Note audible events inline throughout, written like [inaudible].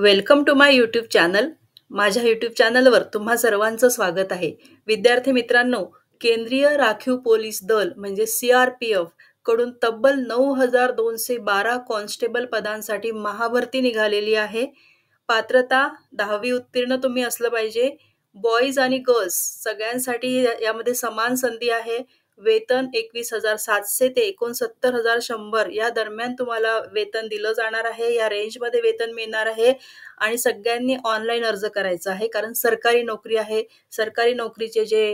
Welcome to my YouTube channel माझ्या YouTube चॅनलवर तुम्हा सर्वांचं स्वागत आहे विद्यार्थी मित्रांनो केंद्रीय राखीव पोलीस दल म्हणजे सी आर पी एफ कडून तब्बल नऊ हजार दोनशे बारा कॉन्स्टेबल पदांसाठी महाभरती निघालेली आहे पात्रता दहावी उत्तीर्ण तुम्ही असलं पाहिजे बॉईज आणि गर्ल्स सगळ्यांसाठी यामध्ये समान संधी आहे वेतन एकवीस हजार सातशे ते एकोणसत्तर हजार शंभर या दरम्यान तुम्हाला वेतन दिलं जाणार आहे या रेंजमध्ये वेतन मिळणार आहे आणि सगळ्यांनी ऑनलाईन अर्ज करायचा आहे कारण सरकारी नोकरी आहे सरकारी नोकरीचे जे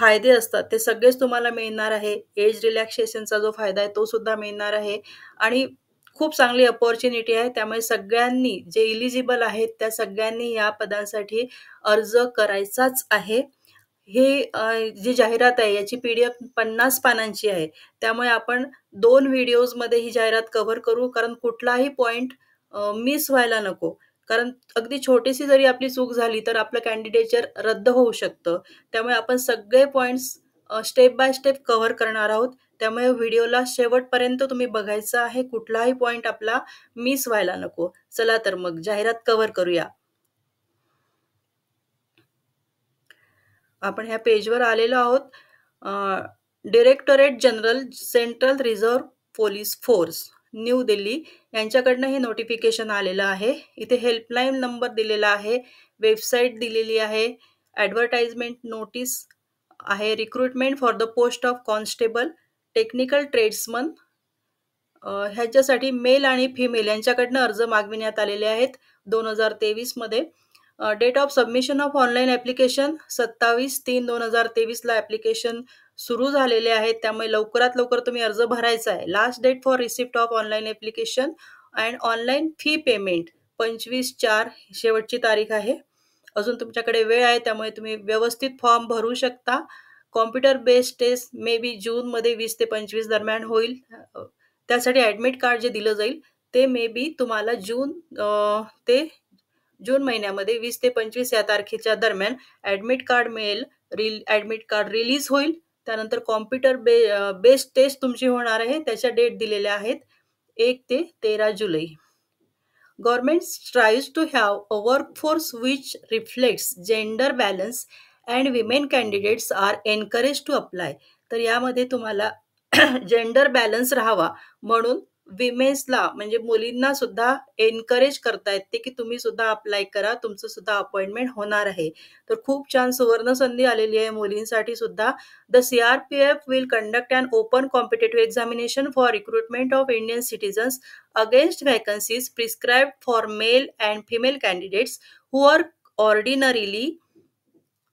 फायदे असतात ते सगळेच तुम्हाला मिळणार आहे एज रिलॅक्सेशनचा जो फायदा आहे तो सुद्धा मिळणार आहे आणि खूप चांगली अपॉर्च्युनिटी आहे त्यामुळे सगळ्यांनी जे इलिजिबल आहेत त्या सगळ्यांनी या पदांसाठी अर्ज करायचाच आहे हे जी जाहिरात आहे याची पी-डी-एफ पन्नास पानांची आहे. त्यामुळे आपण दोन व्हिडिओजमध्ये ही जाहिरात कव्हर करू कारण कुठलाही पॉइंट मिस व्हायला नको. कारण अगदी छोटीशी जरी आपली चूक झाली तर आपलं कँडिडेचर रद्द होऊ शकतं. त्यामुळे आपण सगळे points step by step cover करणार आहोत. त्यामुळे व्हिडिओला शेवटपर्यंत तुम्ही बघायचं आहे. कुठलाही पॉइंट आपला मिस व्हायला नको. चला तर मग जाहिरात कव्हर करूया. आपण ह्या पेजवर आलेलो आहोत directorate general central reserve police force New Delhi यांच्याकडनं हे नोटिफिकेशन आलेलं आहे इथे हेल्पलाईन नंबर दिलेला आहे वेबसाईट दिलेली आहे ॲडव्हर्टाइजमेंट नोटीस आहे recruitment for the post of constable technical tradesman ह्याच्यासाठी मेल आणि फिमेल यांच्याकडनं अर्ज मागविण्यात आलेले आहेत दोन हजार तेवीसमध्ये date of submission of online application सत्तावीस तीन दोन हजार तेवीसला ॲप्लिकेशन सुरू झालेले आहेत त्यामुळे लवकरात लवकर तुम्ही अर्ज भरायचा आहे last date for receipt of online application and online fee payment पंचवीस चार शेवटची तारीख आहे अजून तुमच्याकडे वेळ आहे त्यामुळे तुम्ही व्यवस्थित फॉर्म भरू शकता computer based test maybe जूनमध्ये वीस ते पंचवीस दरम्यान होईल त्यासाठी ॲडमिट कार्ड जे दिलं जाईल ते मे बी तुम्हाला जून ते जून महिन्यामध्ये वीस ते पंचवीस या तारखेच्या दरम्यान ऍडमिट कार्ड मिळेल ऍडमिट कार्ड रिलीज होईल त्यानंतर कॉम्प्युटर बे बेस्ड टेस्ट तुमची होणार आहे त्याच्या डेट दिलेल्या आहेत एक ते तेरा जुलै government tries to have a work force which reflects gender balance and women candidates are encourage to apply तर यामध्ये तुम्हाला [clears throat] जेंडर बॅलन्स राहावा म्हणून विमेन्सला म्हणजे मुलींना सुद्धा एनकरेज करतायत ते की तुम्ही सुद्धा अप्लाय करा तुमचं सुद्धा अपॉइंटमेंट होणार आहे तर खूप छान सुवर्ण संधी आलेली आहे मुलींसाठी सुद्धा the C will conduct and open competitive examination for recruitment of Indian citizens against vacancies prescribe for male and female candidates who are ordinarily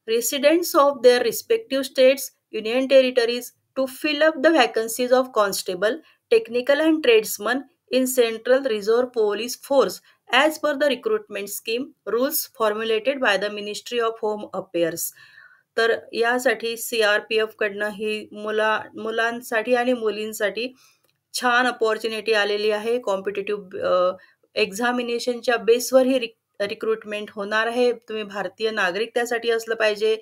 residents of their respective states union territories to fill up the vacancies of constable, technical and tradesman in central reserve police force as per the recruitment scheme rules formulated by the ministry of home affairs तर यासाठी C R P F कडनं ही मुला मुलांसाठी आणि मुलींसाठी छान opportunity आलेली आहे कॉम्पिटेटिव्ह एक्झामिनेशनच्या बेसवर ही रिक रिक्रुटमेंट होणार आहे तुम्ही भारतीय नागरिक त्यासाठी असलं पाहिजे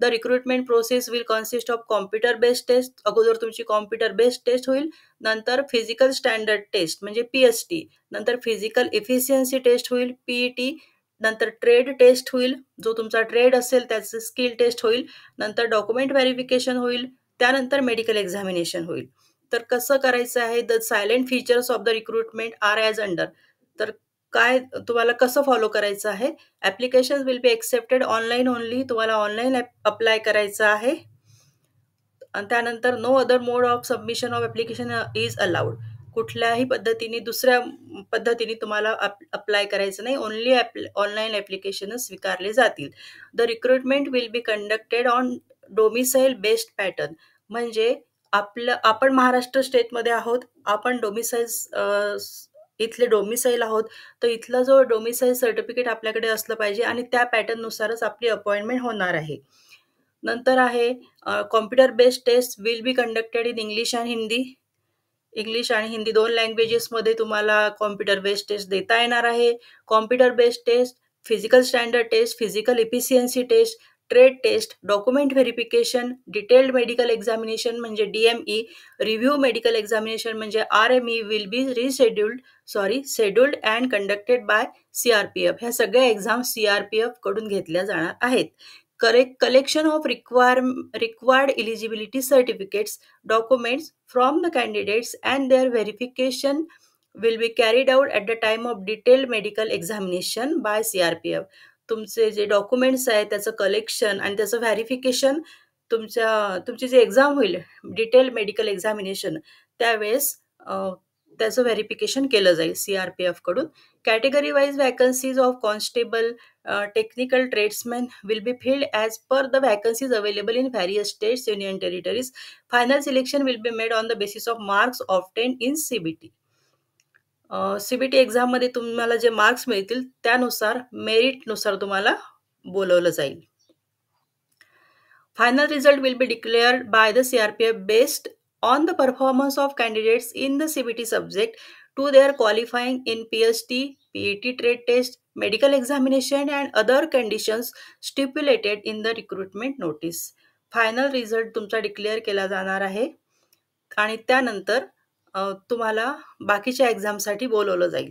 the recruitment process will consist of computer based test अगोदर तुमची कॉम्प्युटर बेस्ड टेस्ट होईल नंतर फिजिकल स्टँडर्ड टेस्ट म्हणजे पी एस टी नंतर फिजिकल इफिशियन्सी टेस्ट होईल पीई टी e नंतर ट्रेड टेस्ट होईल जो तुमचा ट्रेड असेल त्याचं स्किल टेस्ट होईल नंतर डॉक्युमेंट व्हेरिफिकेशन होईल त्यानंतर मेडिकल एक्झामिनेशन होईल तर कसं करायचं आहे the silent features of the recruitment are as under तर काय तुम्हाला कसं फॉलो करायचं आहे application will be accepted online only तुम्हाला ऑनलाईन अप्लाय करायचं आहे आणि त्यानंतर no other mode of submission of application is allowed कुठल्याही पद्धतीने दुसऱ्या पद्धतीने तुम्हाला अप्लाय करायचं नाही ओनली ॲप ऑनलाईन ॲप्लिकेशनच स्वीकारले जातील the recruitment will be conducted on domicile based pattern म्हणजे आपलं आपण महाराष्ट्र स्टेटमध्ये आहोत आपण डोमिसाईल्स इथले डोमिसाईल आहोत तर इथला जो डोमिसाईल सर्टिफिकेट आपल्याकडे असलं पाहिजे आणि त्या पॅटर्ननुसारच आपली अपॉइंटमेंट होणार आहे नंतर आहे computer based test will be conducted in English and Hindi English आणि हिंदी दोन लँग्वेजेसमध्ये तुम्हाला कॉम्प्युटर बेस्ड टेस्ट देता येणार आहे computer based test physical standard test physical efficiency test trade test document verification detailed medical examination म्हणजे D M E review medical examination म्हणजे R M E will be rescheduled sorry scheduled and conducted by C R P F ह्या सगळ्या exam C R P कडून घेतल्या जाणार आहेत correct collection of require required eligibility certificates documents from the candidates and their verification will be carried out at the time of detailed medical examination by C R P F तुमचे जे documents आहेत त्याचं collection आणि त्याचं verification तुमच्या तुमची जी exam होईल डिटेल मेडिकल एक्झामिनेशन त्यावेळेस त्याचं व्हेरिफिकेशन केलं जाईल सी आर पी एफकडून category wise vacancies of constable technical tradesman will be filled as per the vacancies available in various states union territories final selection will be made on the basis of marks obtained in C B T C B T एक्झाममध्ये तुम्हाला जे marks मिळतील त्यानुसार मेरिटनुसार तुम्हाला बोलवलं जाईल final result will be declared by the C R P F based on the performance of candidates in the CBT subject to their qualifying in PST, PAT trade test, medical examination and other conditions stipulated in the recruitment notice. Final result तुमचा declare केला जाणार आहे आणि त्यानंतर तुम्हाला बाकीच्या एक्झामसाठी बोलवलं जाईल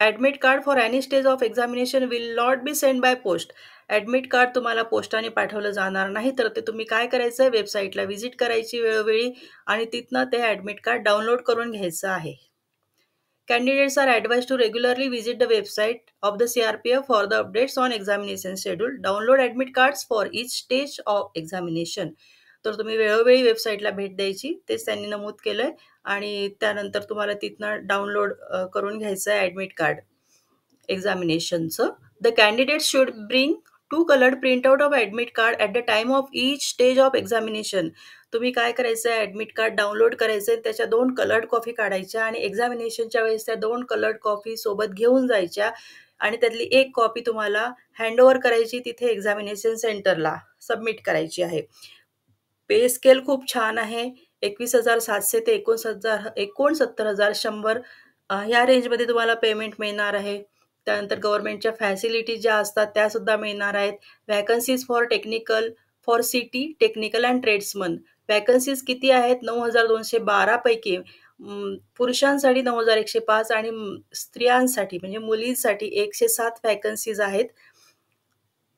admit card for any stage of examination will not be send by post admit card तुम्हाला पोस्टाने पाठवलं जाणार नाही तर ते तुम्ही काय करायचं आहे वेबसाईटला व्हिजिट करायची वेळोवेळी आणि तिथनं ते ॲडमिट कार्ड डाउनलोड करून घ्यायचं आहे candidates are advise to regularly visit the website of the C R P F for the updates on examination schedule download admit cards for each stage of examination तर तुम्ही वेळोवेळी वेबसाईटला भेट द्यायची तेच त्यांनी नमूद केलं आहे आणि त्यानंतर तुम्हाला तिथनं डाउनलोड करून घ्यायचं आहे ॲडमिट कार्ड एक्झामिनेशनचं the candidate should bring two coloured print out of admit card at the time of each stage of examination तुम्ही काय करायचं आहे ॲडमिट कार्ड डाउनलोड करायचं आहे त्याच्या दोन कलर्ड कॉफी काढायच्या आणि एक्झामिनेशनच्या वेळेस त्या दोन कलर्ड कॉफी सोबत घेऊन जायच्या आणि त्यातली एक कॉपी तुम्हाला हँडओव्हर करायची तिथे एक्झामिनेशन सेंटरला सबमिट करायची आहे पे स्केल खूप छान आहे एकवीस हजार सातशे ते एकोणसत्तर हजार एकोणसत्तर हजार शंभर ह्या रेंजमध्ये तुम्हाला पेमेंट मिळणार आहे त्यानंतर गव्हर्नमेंटच्या फॅसिलिटीज ज्या असतात त्यासुद्धा मिळणार आहेत vacancies for technical for C T technical and tradesman vacancies किती आहेत नऊ हजार दोनशे बारापैकी पुरुषांसाठी नऊ हजार एकशे पाच आणि स्त्रियांसाठी म्हणजे मुलींसाठी एकशे सात व्हॅकन्सीज आहेत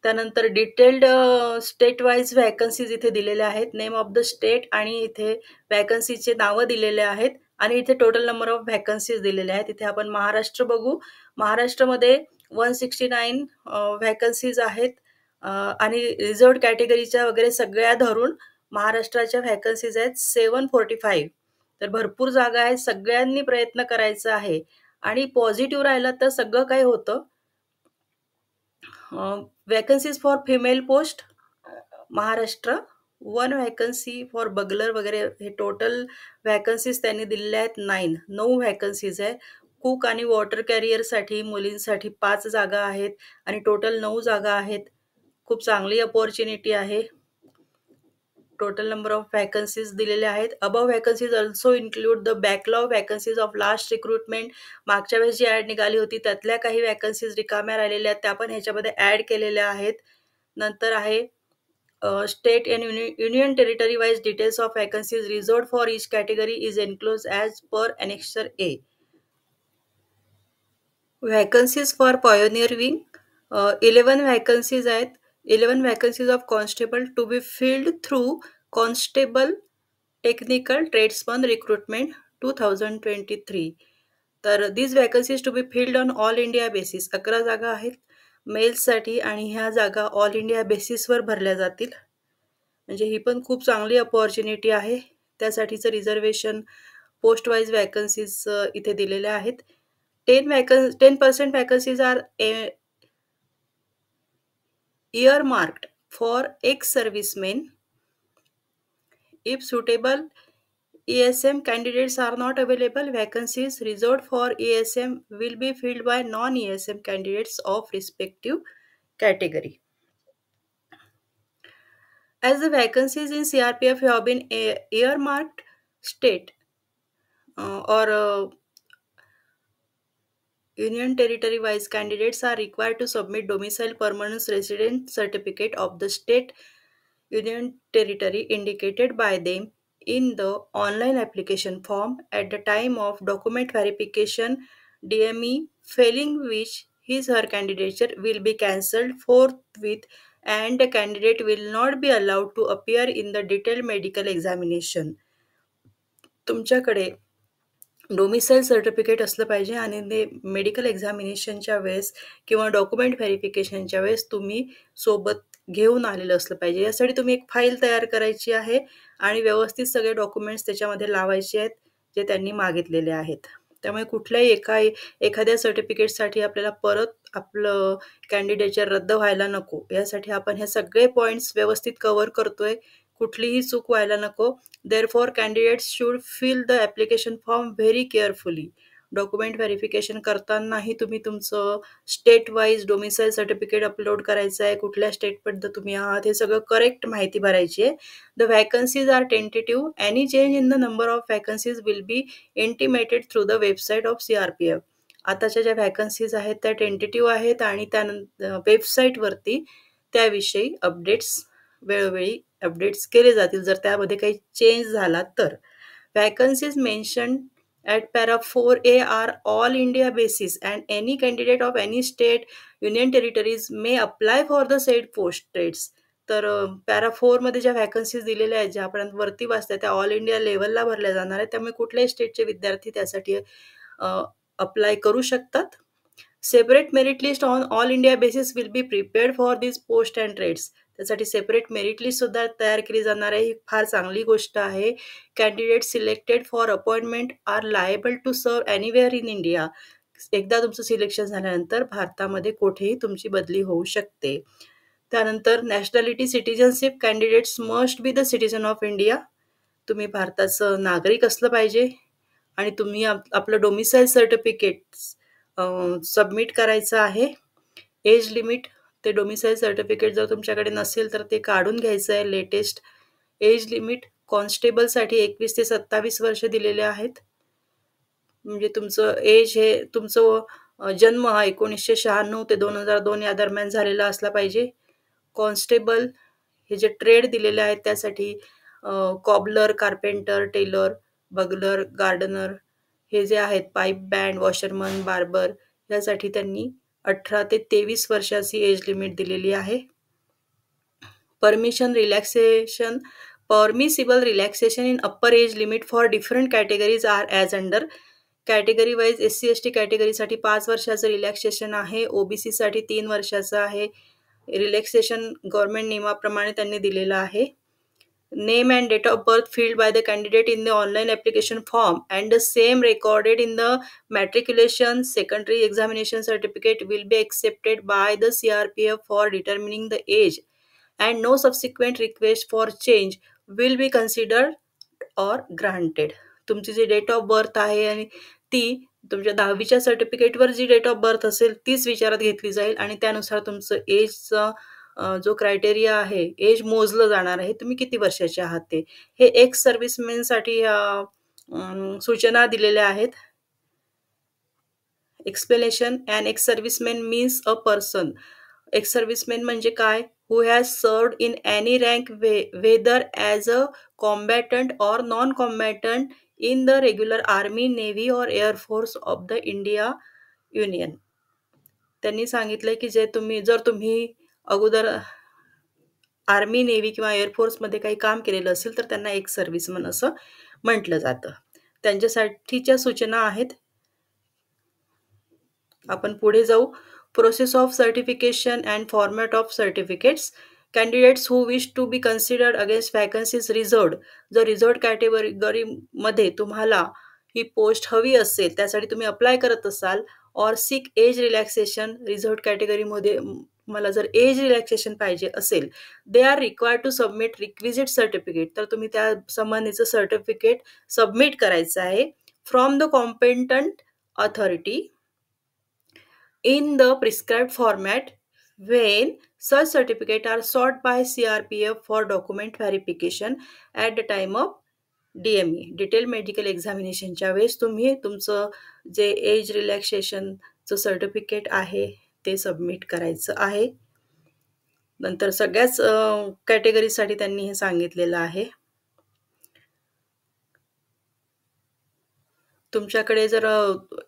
त्यानंतर डिटेल्ड स्टेट वाईज व्हॅकन्सीज इथे दिलेल्या आहेत नेम ऑफ द स्टेट आणि इथे वॅकन्सीचे नावं दिलेले आहेत आणि इथे टोटल नंबर ऑफ व्हॅकन्सीज दिलेल्या आहेत इथे आपण महाराष्ट्र बघू महाराष्ट्रामध्ये वन सिक्स्टी नाईन व्हॅकन्सीज आहेत आणि रिझर्व कॅटेगरीच्या वगैरे सगळ्या धरून महाराष्ट्राच्या व्हॅकन्सीज आहेत सेवन फोर्टी फाईव्ह तर भरपूर जागा आहेत सगळ्यांनी प्रयत्न करायचा आहे आणि पॉझिटिव्ह राहिलं तर सगळं काही होतं vacancies for female post Maharashtra one vacancy for bugler वगैरे हे टोटल व्हॅकन्सीज त्यांनी दिलेल्या आहेत नाईन नऊ व्हॅकन्सीज आहे कुक आणि वॉटर कॅरियरसाठी मुलींसाठी पाच जागा आहेत आणि टोटल नऊ जागा आहेत खूप चांगली अपॉर्च्युनिटी आहे टोटल नंबर ऑफ व्हॅकन्सीज दिलेल्या आहेत above vacancies also include the backlog vacancies of last recruitment मागच्या वेळेस जी ॲड निघाली होती त्यातल्या काही व्हॅकन्सीज रिकाम्या राहिलेल्या आहेत त्या पण ह्याच्यामध्ये ॲड केलेल्या आहेत नंतर आहे state and uni union territory wise details of vacancies reserved for each category is enclose as per annexure A vacancies for wing eleven vacancies आहेत eleven vacancies of constable to be filled through constable technical tradesman recruitment recruitment two thousand twenty three तर these vacancies to be filled on all India basis अकरा जागा आहेत मेल्ससाठी आणि ह्या जागा all India बेसिसवर भरल्या जातील म्हणजे ही पण खूप चांगली अपॉर्च्युनिटी आहे त्यासाठीचं रिझर्वेशन पोस्ट वाईज वॅकन्सीज इथे दिलेल्या आहेत ten vacan ten percent vacancies are a earmarked for ex servicemen if suitable ESM candidates are not available, vacancies reserved for ESM will be filled by non-ESM candidates of respective category. As the vacancies in CRPF have been earmarked, state uh, or uh, union territory wise candidates are required to submit domicile permanent residence certificate of the state union territory indicated by them in the online application form at the time of document verification DME, failing which his her candidature will be cancelled forthwith and the candidate will not be allowed to appear in the detailed medical examination. तुमच्याकडे domicile certificate असलं पाहिजे आणि ते medical एक्झामिनेशनच्या वेळेस किंवा document व्हेरिफिकेशनच्या वेळेस तुम्ही सोबत घेऊन आलेलं असलं पाहिजे यासाठी तुम्ही एक फाईल तयार करायची आहे आणि व्यवस्थित सगळे डॉक्युमेंट्स त्याच्यामध्ये लावायचे आहेत जे त्यांनी मागितलेले आहेत त्यामुळे कुठल्याही एका एखाद्या सर्टिफिकेटसाठी आपल्याला परत आपलं कॅन्डिडेटचर रद्द व्हायला नको यासाठी आपण हे सगळे पॉईंट्स व्यवस्थित कवर करतोय कुठलीही चूक व्हायला नको therefore candidates should fill the application form very carefully document verification करतानाही तुम्ही तुमचं state wise domicile certificate upload करायचं आहे कुठल्या स्टेटपर्यंत तुम्ही आहात हे सगळं करेक्ट माहिती भरायची आहे the vacancies are tentative any change in the number of vacancies will be intimated through the website of C R P F आताच्या ज्या व्हॅकन्सीज आहेत त्या टेंटेटिव्ह आहेत आणि त्यानंतर वेबसाईटवरती त्याविषयी अपडेट्स वेळोवेळी अपडेट्स केले जातील जर त्यामध्ये काही चेंज झाला तर vacancies mention at para 4a are all India basis and any candidate of any state, union territories may apply for the said post trades. तर पॅरा uh, फोरमध्ये ज्या व्हॅकन्सीज दिलेल्या आहेत ज्या आपण वरती वाचतात त्या ऑल इंडिया लेवलला भरल्या जाणार आहेत त्यामुळे कुठल्याही स्टेटचे विद्यार्थी त्यासाठी अप्लाय uh, करू शकतात separate merit list on all India basis will be prepared for this post and trades त्यासाठी सेपरेट मेरिट सुद्धा तयार केली जाणार आहे ही फार चांगली गोष्ट आहे candidate selected for appointment are liable to serve anywhere in India एकदा तुमचं सिलेक्शन झाल्यानंतर भारतामध्ये कुठेही तुमची बदली होऊ शकते त्यानंतर nationality citizenship candidates must be the citizen of India तुम्ही भारताचं नागरिक असलं पाहिजे आणि तुम्ही आप आपलं डोमिसाईल सर्टिफिकेट सबमिट करायचं आहे एज लिमिट ते डोमिसाईल सर्टिफिकेट जर तुमच्याकडे नसेल तर ते काढून घ्यायचं आहे लेटेस्ट एज लिमिट कॉन्स्टेबलसाठी एकवीस ते सत्तावीस वर्ष दिलेले आहेत म्हणजे तुमचं एज हे तुमचं जन्म हा एकोणीसशे शहाण्णव ते दोन हजार दोन या दरम्यान झालेला असला पाहिजे कॉन्स्टेबल हे जे ट्रेड दिलेले आहेत त्यासाठी cobbler carpenter tailor bugler gardener हे जे आहेत पाईप बँड वॉशरमन बार्बर यासाठी त्यांनी अठरा ते तेवीस वर्षाची एज लिमिट दिलेली आहे permission relaxation permissible relaxation in upper age limit for different categories are as under category wise S C S T कॅटेगरीसाठी पाच वर्षाचं रिलॅक्सेशन आहे सीसाठी तीन वर्षाचं आहे रिलॅक्सेशन गव्हर्मेंट नियमाप्रमाणे त्यांनी दिलेलं आहे name and date of birth filled by the candidate in the online application form and the same recorded in the matriculation secondary examination certificate will be accepted by the CRPF for determining the age and no subsequent request for change will be considered or granted तुमची जी date of birth आहे आणि ती तुमच्या दहावीच्या सर्टिफिकेटवर जी date of birth असेल तीच विचारात घेतली जाईल आणि त्यानुसार तुमचं एजचं जो क्रायटेरिया आहे एज मोजलं जाणार आहे तुम्ही किती वर्षाचे आहात ते हे एक्स साठी सूचना दिलेल्या आहेत explanation and ex serviceman means a person ex serviceman म्हणजे काय who has serve in any rank way whether as a combatant or non combatant in the regular army navy or air force of the India union त्यांनी सांगितलं की जे तुम्ही जर तुम्ही अगोदर आर्मी नेव्ही किंवा एअरफोर्समध्ये काही काम केलेलं असेल तर त्यांना एक सर्व्हिसमन असं म्हटलं जातं त्यांच्यासाठीच्या सूचना आहेत आपण पुढे जाऊ process of certification and format of certificates candidates who wish to be considered against vacancies reserved जर रिझर्ड कॅटेगरीमध्ये तुम्हाला ही पोस्ट हवी असेल त्यासाठी तुम्ही अप्लाय करत असाल और सिक एज रिलॅक्सेशन रिझर्ड कॅटेगरीमध्ये तुम्हाला जर एज रिलॅक्सेशन पाहिजे असेल they are required to submit requisite certificate तर तुम्ही त्या संबंधीचं सर्टिफिकेट सबमिट करायचं आहे from the competent authority in the prescribe format by C R P F for document verification at the the of D M E detail medical एक्झामिनेशनच्या वेळेस तुम्ही तुमचं जे एज रिलॅक्सेशनचं सर्टिफिकेट आहे ते सबमिट करायचं आहे नंतर सगळ्याच कॅटेगरीसाठी त्यांनी हे सांगितलेलं आहे तुमच्याकडे जर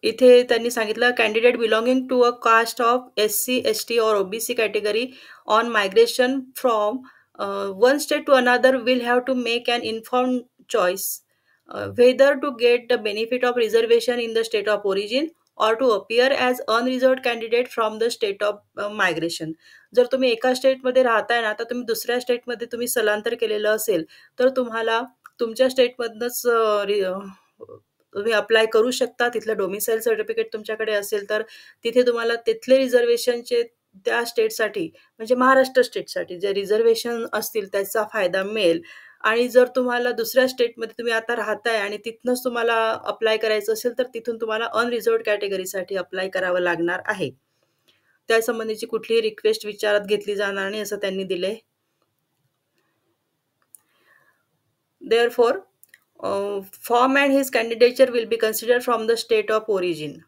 इथे त्यांनी सांगितलं candidate belonging to a caste of S C S T B OBC category on migration from one state to another will have to make an inform choice whether to get the benefit of reservation in the state of origin or to appear as unreserve candidate from the state of migration जर तुम्ही एका स्टेटमध्ये राहताय ना तर तुम्ही दुसऱ्या स्टेटमध्ये तुम्ही स्थलांतर केलेलं असेल तर तुम्हाला तुमच्या स्टेटमधनंच तुम्ही अप्लाय करू शकता तिथलं डोमिसाईल सर्टिफिकेट तुमच्याकडे असेल तर तिथे तुम्हाला तिथले रिझर्वेशनचे त्या स्टेटसाठी म्हणजे महाराष्ट्र स्टेटसाठी जे रिझर्वेशन असतील त्याचा फायदा मिळेल आणि जर तुम्हाला दुसऱ्या स्टेटमध्ये तुम्ही आता राहताय आणि तिथनंच तुम्हाला अप्लाय करायचं असेल तर तिथून तुम्हाला अनरिझर्व कॅटेगरीसाठी अप्लाय करावं लागणार आहे त्यासंबंधीची कुठलीही रिक्वेस्ट विचारात घेतली जाणार नाही असं त्यांनी दिले there for form and his candidature will be consider from the state of origin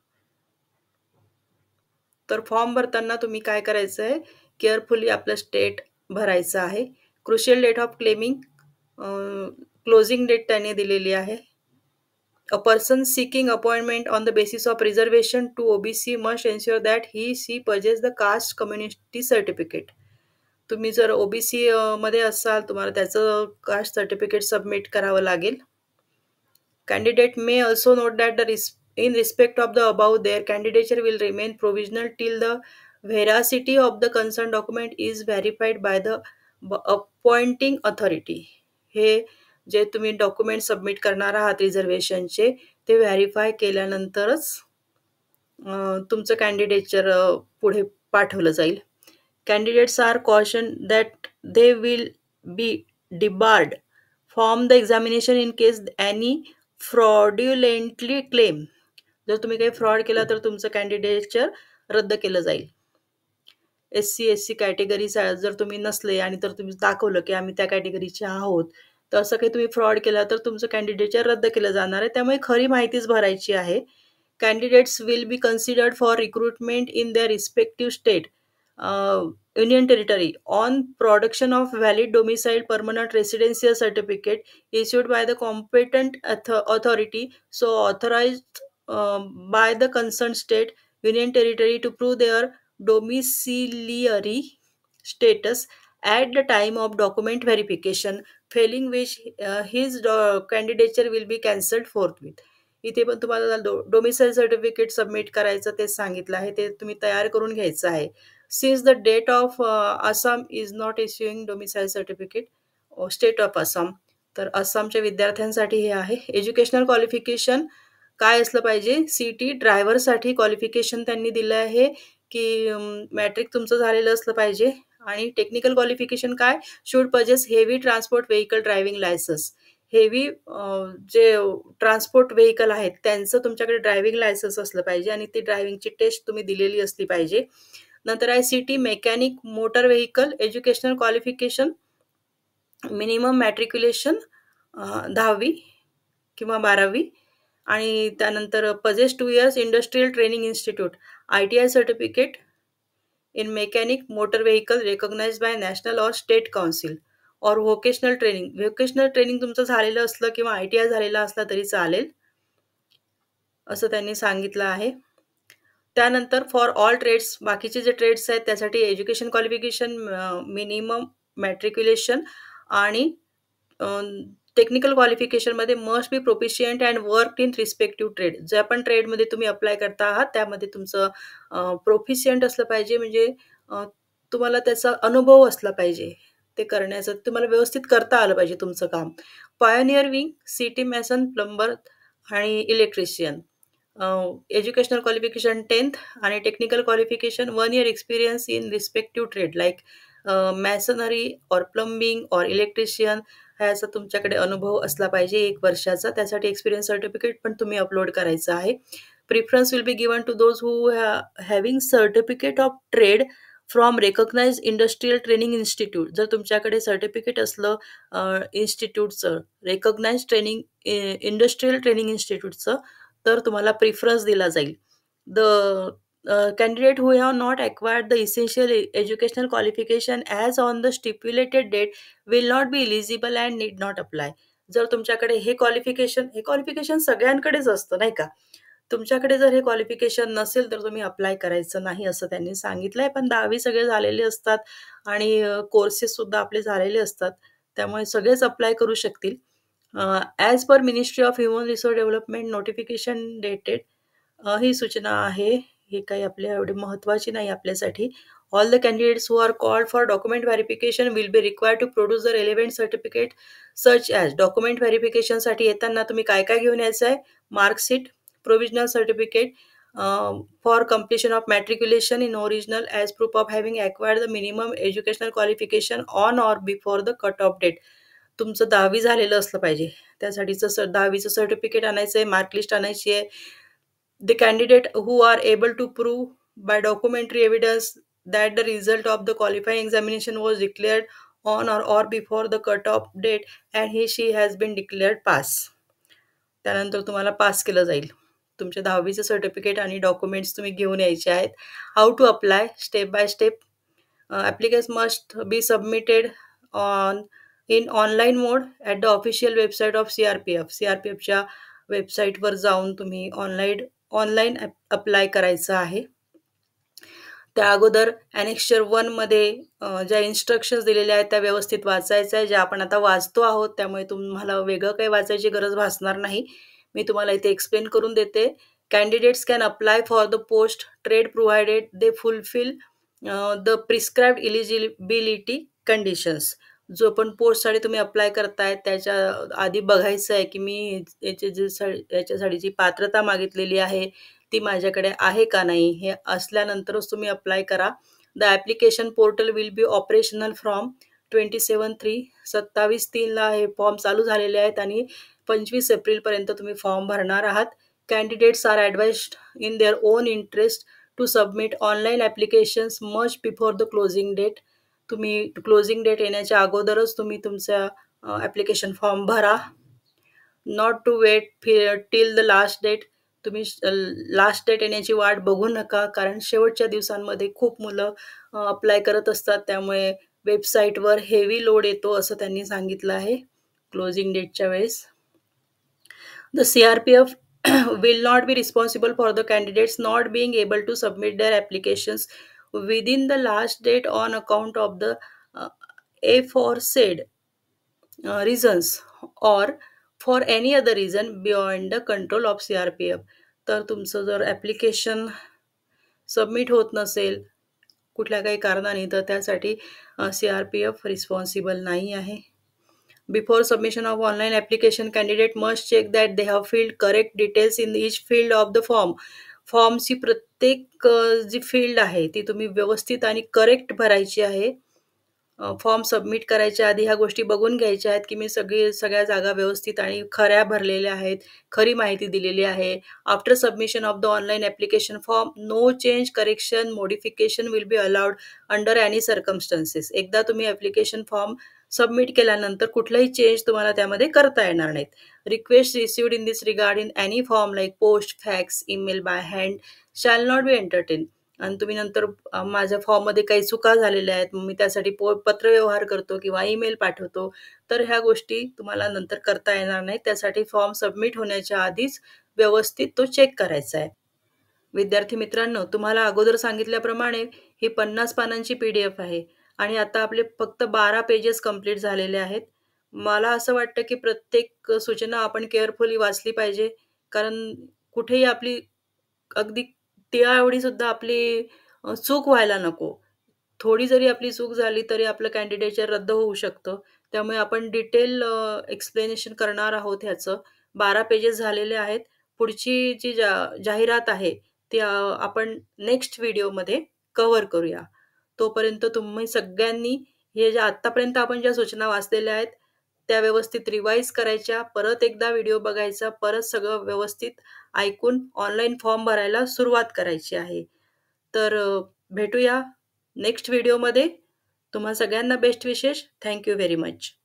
तर फॉर्म भरताना तुम्ही काय करायचं आहे केअरफुली आपलं स्टेट भरायचं आहे crucial date of claiming closing date त्याने दिलेली आहे a person seeking appointment on the basis of reservation to OBC must ensure that he see purchase the caste community certificate तुम्ही जर ओ ओबीसी मध्ये असाल तुम्हाला त्याचं कास्ट सर्टिफिकेट सबमिट करावं लागेल candidate may also note that the रिस् in respect of the above their candidature will remain provisional till the veracity of the concern document is verified by the appointing authority हे जे तुम्ही document submit करणार आहात रिझर्वेशनचे ते verify केल्यानंतरच तुमचं कॅन्डिडेटचर पुढे पाठवलं जाईल candidates are caution that they will be debarred from the examination in case any fraudulently claim जर तुम्ही काही फ्रॉड केला तर तुमचं कॅन्डिडेटचर रद्द केलं जाईल एस सी एस सी कॅटेगरीचा जर तुम्ही नसले आणि तर तुम्ही दाखवलं की आम्ही त्या कॅटेगरीचे आहोत तर असं काही तुम्ही फ्रॉड केला तर तुमचं कॅन्डिडेटच्या रद्द केलं जाणार आहे त्यामुळे खरी माहितीच भरायची आहे candidates will be considered for recruitment in the respective state union territory on production of valid domicile permanent residential certificate issued by the competent authority so authorise by the concern state union territory to prove their status at the the of document verification failing failing which डॉ candidature will be be cancelled with इथे पण तुम्हाला डो domicile certificate submit करायचं ते सांगितलं आहे ते तुम्ही तयार करून घ्यायचं आहे since the date of Assam is not issuing domicile certificate state of Assam तर आसामच्या विद्यार्थ्यांसाठी हे आहे एज्युकेशनल क्वालिफिकेशन काय असलं पाहिजे सी टी ड्रायव्हरसाठी क्वालिफिकेशन त्यांनी दिलं आहे की मॅट्रिक तुमचं झालेलं असलं पाहिजे आणि टेक्निकल क्वालिफिकेशन काय should possess heavy transport vehicle driving licence heavy जे ट्रान्सपोर्ट व्हेकल आहेत त्यांचं तुमच्याकडे ड्रायव्हिंग लायसन्स असलं पाहिजे आणि ती ड्रायव्हिंगची टेस्ट तुम्ही दिलेली असली पाहिजे नंतर आहे C T mechanic motor vehicle educational qualification minimum matriculation दहावी किंवा बारावी आणि त्यानंतर possess two years industrial training institute I T I certificate in mechanic motor vehicle recognise by national or state council or vocational training vocational training तुमचं झालेलं असलं किंवा I T I झालेला असला तरी चालेल असं त्यांनी सांगितलं आहे त्यानंतर फॉर ऑल ट्रेड्स बाकीचे जे ट्रेड्स आहेत त्यासाठी एज्युकेशन क्वालिफिकेशन मिनिमम मॅट्रिक्युलेशन आणि टेक्निकल क्वालिफिकेशनमध्ये must be proficient and work in respective trade ज्या पण ट्रेडमध्ये तुम्ही अप्लाय करता आहात त्यामध्ये तुमचं प्रोफिशियंट असलं पाहिजे म्हणजे तुम्हाला त्याचा अनुभव असला पाहिजे ते करण्याचं तुम्हाला व्यवस्थित करता आलं पाहिजे तुमचं काम pioneer wing city mason plumber आणि इलेक्ट्रिशियन एज्युकेशनल क्वालिफिकेशन टेन्थ आणि technical qualification one year experience in respective trade like masonry or plumbing or electrician हा असा तुमच्याकडे अनुभव असला पाहिजे एक वर्षाचा त्यासाठी एक्सपिरियन्स सर्टिफिकेट पण तुम्ही अपलोड करायचं आहे preference will be given to those who having certificate of trade from recognise industrial training institute जर तुमच्याकडे सर्टिफिकेट असलं इन्स्टिट्यूटचं रेकग्नाइज ट्रेनिंग इंडस्ट्रीयल ट्रेनिंग इन्स्टिट्यूटचं तर तुम्हाला प्रिफरन्स दिला जाईल the candidate who have not acquired the essential educational qualification as on the stipulated date will not be eligible and need not apply जर तुमच्याकडे हे क्वालिफिकेशन हे क्वालिफिकेशन सगळ्यांकडेच असतं नाही का तुमच्याकडे जर हे क्वालिफिकेशन नसेल तर तुम्ही अप्लाय करायचं नाही असं त्यांनी सांगितलंय पण दहावी सगळे झालेले असतात आणि कोर्सेस सुद्धा आपले झालेले असतात त्यामुळे सगळेच अप्लाय करू शकतील as per ministry of human resource development notification dated ही सूचना आहे हे काही आपल्या एवढे महत्वाचे नाही आपल्यासाठी all the candidates who are called for document verification will be require to produce the relevant certificate सर्च ॲज डॉक्युमेंट व्हेरिफिकेशनसाठी येताना तुम्ही काय काय घेऊन यायचं आहे marksheet provisional certificate for completion of matriculation in original as proof of having acquired the minimum educational qualification on or before the cut off date तुमचं दहावी झालेलं असलं पाहिजे त्यासाठीचं स दहावीचं सर्टिफिकेट आणायचं आहे मार्कलिस्ट आणायची आहे the candidate who are able to prove by documentary evidence that the result of the qualifying examination was declared on or, or before the cutoff date and he she has been declared pass त्यानंतर तुम्हाला pass केलं जाईल tumche दहावीचं certificate आणि documents तुम्ही घेऊन यायचे आहेत how to apply step by step application must be submitted on in online mode at the official website of C R P F C R P एफच्या वेबसाईटवर जाऊन तुम्ही ऑनलाईन ऑनलाईन अप्लाय करायचं आहे त्या अगोदर ॲनेक्स्चर वनमध्ये ज्या इन्स्ट्रक्शन्स दिलेल्या आहेत त्या व्यवस्थित वाचायचं आहे ज्या आपण आता वाचतो आहोत त्यामुळे तुम्हाला वेगळं काही वाचायची गरज भासणार नाही मी तुम्हाला इथे एक्सप्लेन करून देते candidates can apply for the post trade provided they fulfil the prescribed eligibility conditions जो पण पोस्टसाठी तुम्ही अप्लाय करताय त्याच्या आधी बघायचं आहे की मी याची जी सा याच्यासाठी जी पात्रता मागितलेली आहे ती माझ्याकडे आहे का नाही हे असल्यानंतरच तुम्ही अप्लाय करा the application portal will be operational from twenty seven three सत्तावीस तीनला हे फॉर्म चालू झालेले आहेत आणि पंचवीस एप्रिलपर्यंत तुम्ही फॉर्म भरणार आहात candidates are advised in their own interest to submit online applications much before the closing date तुम्ही क्लोजिंग डेट येण्याच्या अगोदरच तुम्ही तुमचा ॲप्लिकेशन फॉर्म भरा नॉट टू वेट फि टिल द लास्ट डेट तुम्ही लास्ट डेट येण्याची वाट बघू नका कारण शेवटच्या दिवसांमध्ये खूप मुलं अप्लाय करत असतात त्यामुळे वेबसाईटवर हेवी लोड येतो असं त्यांनी सांगितलं आहे क्लोजिंग डेटच्या वेळेस the C R P F will not be responsible for the candidates not being able to submit their applications within the last date on account of the uh, aforesaid uh, reasons or for any other reason beyond the control of C R P F तर तुमचं जर application submit होत नसेल कुठल्या काही कारणाने तर त्यासाठी C R P F responsible नाही आहे before submission of online application candidate must check that they have filled correct details in each field of the form फॉर्मची प्रत प्रत्येक जी फील्ड आहे ती तुम्ही व्यवस्थित आणि करेक्ट भरायची आहे. फॉर्म सबमिट करायच्या आधी ह्या गोष्टी बघून घ्यायच्या आहेत, की मी सगळी सगळ्या जागा व्यवस्थित आणि खऱ्या भरलेल्या आहेत, खरी माहिती दिलेली आहे. After submission of the online application form, no change, correction, modification will be allowed under any circumstances एकदा तुम्ही ॲप्लिकेशन फॉर्म सबमिट केल्यानंतर कुठलाही चेंज तुम्हाला त्यामध्ये करता येणार नाहीत request received in this regard in any form like post fax email by hand shall not be entertain आणि तुम्ही नंतर माझ्या फॉर्ममध्ये काही चुका झालेल्या आहेत मी त्यासाठी पो पत्रव्यवहार करतो किंवा ईमेल पाठवतो तर ह्या गोष्टी तुम्हाला नंतर करता येणार नाही त्यासाठी फॉर्म सबमिट होण्याच्या आधीच व्यवस्थित तो चेक करायचा आहे विद्यार्थी मित्रांनो तुम्हाला अगोदर सांगितल्याप्रमाणे ही पन्नास पानांची पी डी एफ आहे आणि आता आपले फक्त बारा पेजेस कंप्लीट झालेले आहेत मला असं वाटतं की प्रत्येक सूचना आपण केअरफुली वाचली पाहिजे कारण कुठेही आपली अगदी सुद्धा आपली चूक व्हायला नको थोडी जरी आपली चूक झाली तरी आपलं कॅन्डिडेटचर रद्द होऊ शकतं त्यामुळे आपण डिटेल एक्सप्लेनेशन करणार आहोत ह्याचं बारा पेजेस झालेले आहेत पुढची जी जा जाहिरात आहे ती आपण नेक्स्ट व्हिडिओमध्ये कव्हर करूया तोपर्यंत तुम्ही सगळ्यांनी हे ज्या आत्तापर्यंत आपण ज्या सूचना वाचलेल्या आहेत त्या व्यवस्थित रिवाईज करायच्या परत एकदा व्हिडिओ बघायचा परत सगळं व्यवस्थित ऐकून ऑनलाईन फॉर्म भरायला सुरुवात करायची आहे तर भेटूया नेक्स्ट व्हिडिओमध्ये तुम्हा सगळ्यांना बेस्ट विशेष थँक्यू व्हेरी मच